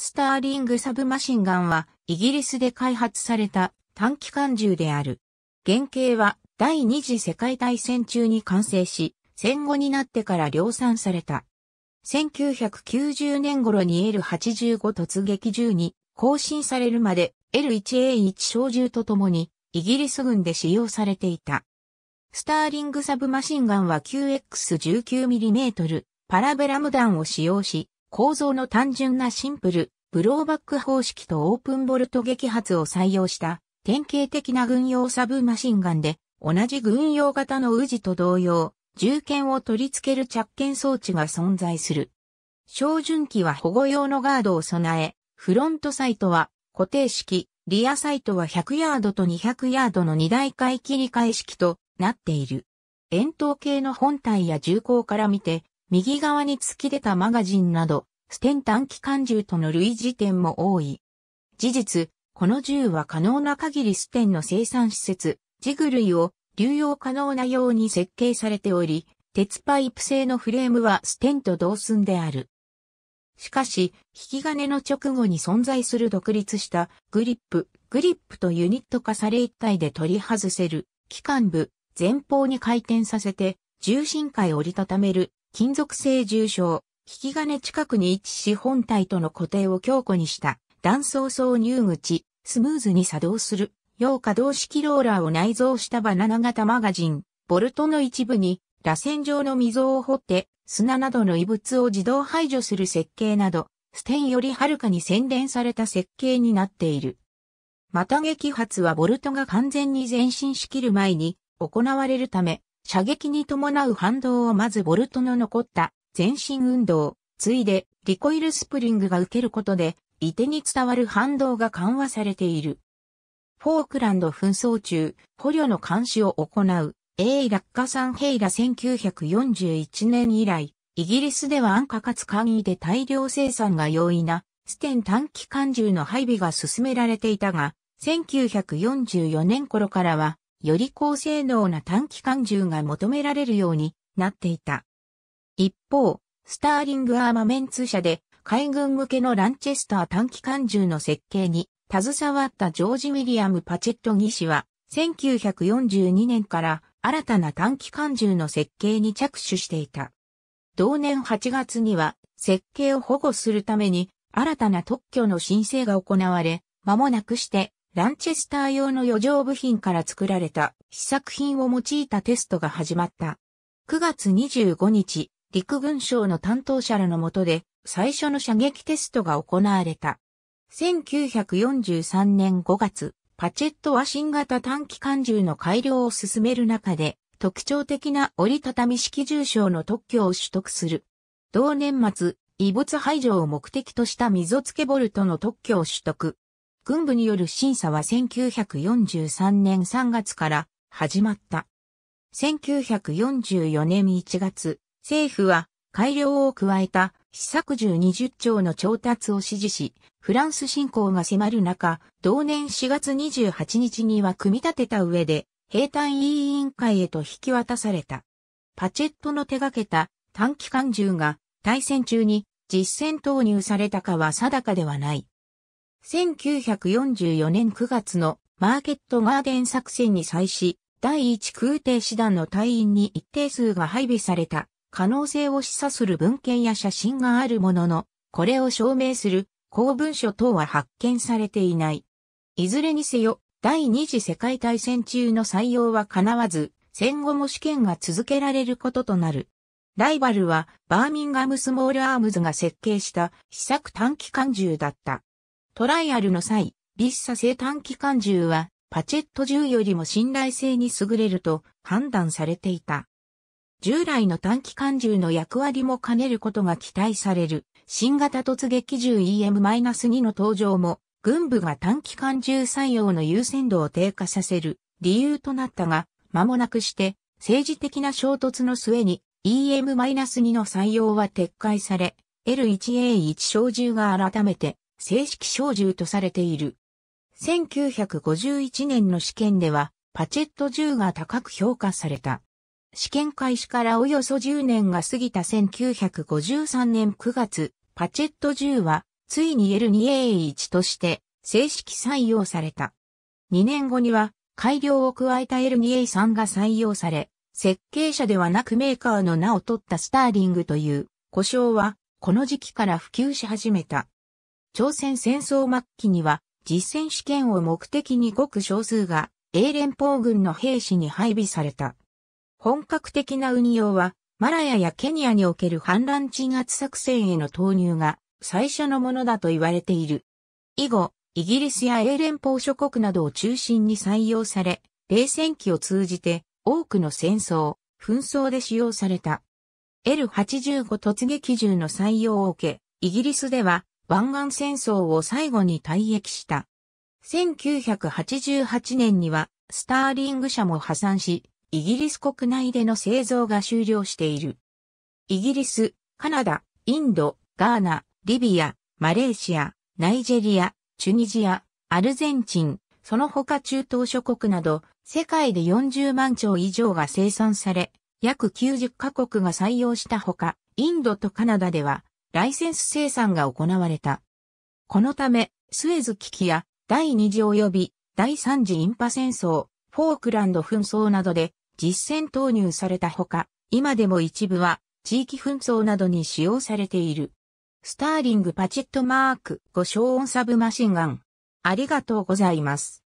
スターリングサブマシンガンはイギリスで開発された短期間銃である。原型は第二次世界大戦中に完成し、戦後になってから量産された。1990年頃に L85 突撃銃に更新されるまで L1A1 小銃とともにイギリス軍で使用されていた。スターリングサブマシンガンは 9X19mm パラベラム弾を使用し、構造の単純なシンプル、ブローバック方式とオープンボルト撃発を採用した典型的な軍用サブマシンガンで、同じ軍用型のウジと同様、銃剣を取り付ける着剣装置が存在する。照準器は保護用のガードを備え、フロントサイトは固定式、リアサイトは100ヤードと200ヤードの2大階切り替え式となっている。円筒形の本体や銃口から見て、右側に突き出たマガジンなど、ステン短期間銃との類似点も多い。事実、この銃は可能な限りステンの生産施設、ジグ類を流用可能なように設計されており、鉄パイプ製のフレームはステンと同寸である。しかし、引き金の直後に存在する独立したグリップ、グリップとユニット化され一体で取り外せる、機関部、前方に回転させて、重心下へ折りたためる金属製重症、引き金近くに位置し本体との固定を強固にした断層挿入口、スムーズに作動する、用可動式ローラーを内蔵したバナナ型マガジン、ボルトの一部に、螺旋状の溝を掘って、砂などの異物を自動排除する設計など、ステンよりはるかに洗練された設計になっている。また撃発はボルトが完全に前進しきる前に行われるため、射撃に伴う反動をまずボルトの残った前進運動、ついでリコイルスプリングが受けることで、伊手に伝わる反動が緩和されている。フォークランド紛争中、捕虜の監視を行う、A 落下産イラ1941年以来、イギリスでは安価かつ簡易で大量生産が容易な、ステン短期間銃の配備が進められていたが、1944年頃からは、より高性能な短期間銃が求められるようになっていた。一方、スターリングアーマメンツ社で海軍向けのランチェスター短期間銃の設計に携わったジョージ・ウィリアム・パチェット技師は1942年から新たな短期間銃の設計に着手していた。同年8月には設計を保護するために新たな特許の申請が行われ、間もなくしてランチェスター用の余剰部品から作られた試作品を用いたテストが始まった。9月25日、陸軍省の担当者らの下で最初の射撃テストが行われた。1943年5月、パチェットは新型短期間銃の改良を進める中で、特徴的な折りたたみ式銃章の特許を取得する。同年末、異物排除を目的とした溝付けボルトの特許を取得。軍部による審査は1943年3月から始まった。1944年1月、政府は改良を加えた施策銃20丁の調達を指示し、フランス侵攻が迫る中、同年4月28日には組み立てた上で、兵隊委員会へと引き渡された。パチェットの手掛けた短期間銃が対戦中に実戦投入されたかは定かではない。1944年9月のマーケットガーデン作戦に際し、第一空挺師団の隊員に一定数が配備された可能性を示唆する文献や写真があるものの、これを証明する公文書等は発見されていない。いずれにせよ、第二次世界大戦中の採用は叶わず、戦後も試験が続けられることとなる。ライバルは、バーミンガムスモールアームズが設計した試作短期間銃だった。トライアルの際、ビッサ製短期間銃はパチェット銃よりも信頼性に優れると判断されていた。従来の短期間銃の役割も兼ねることが期待される新型突撃銃 EM-2 の登場も軍部が短期間銃採用の優先度を低下させる理由となったが、間もなくして政治的な衝突の末に EM-2 の採用は撤回され、L1A1 小銃が改めて正式小銃とされている。1951年の試験では、パチェット銃が高く評価された。試験開始からおよそ10年が過ぎた1953年9月、パチェット銃は、ついに L2A1 として正式採用された。2年後には改良を加えた L2A3 が採用され、設計者ではなくメーカーの名を取ったスターリングという故障はこの時期から普及し始めた。朝鮮戦争末期には実戦試験を目的にごく少数が英連邦軍の兵士に配備された。本格的な運用はマラヤやケニアにおける反乱鎮圧作戦への投入が最初のものだと言われている。以後、イギリスや英連邦諸国などを中心に採用され、冷戦期を通じて多くの戦争、紛争で使用された。L85 突撃銃の採用を受け、イギリスでは湾岸戦争を最後に退役した。1988年にはスターリング社も破産し、イギリス国内での製造が終了している。イギリス、カナダ、インド、ガーナ、リビア、マレーシア、ナイジェリア、チュニジア、アルゼンチン、その他中東諸国など、世界で40万兆以上が生産され、約90カ国が採用したほか、インドとカナダではライセンス生産が行われた。このため、スエズ危機や第二次及び第三次インパ戦争、フォークランド紛争などで実戦投入されたほか、今でも一部は地域紛争などに使用されている。スターリングパチットマーク5小音サブマシンガン。ありがとうございます。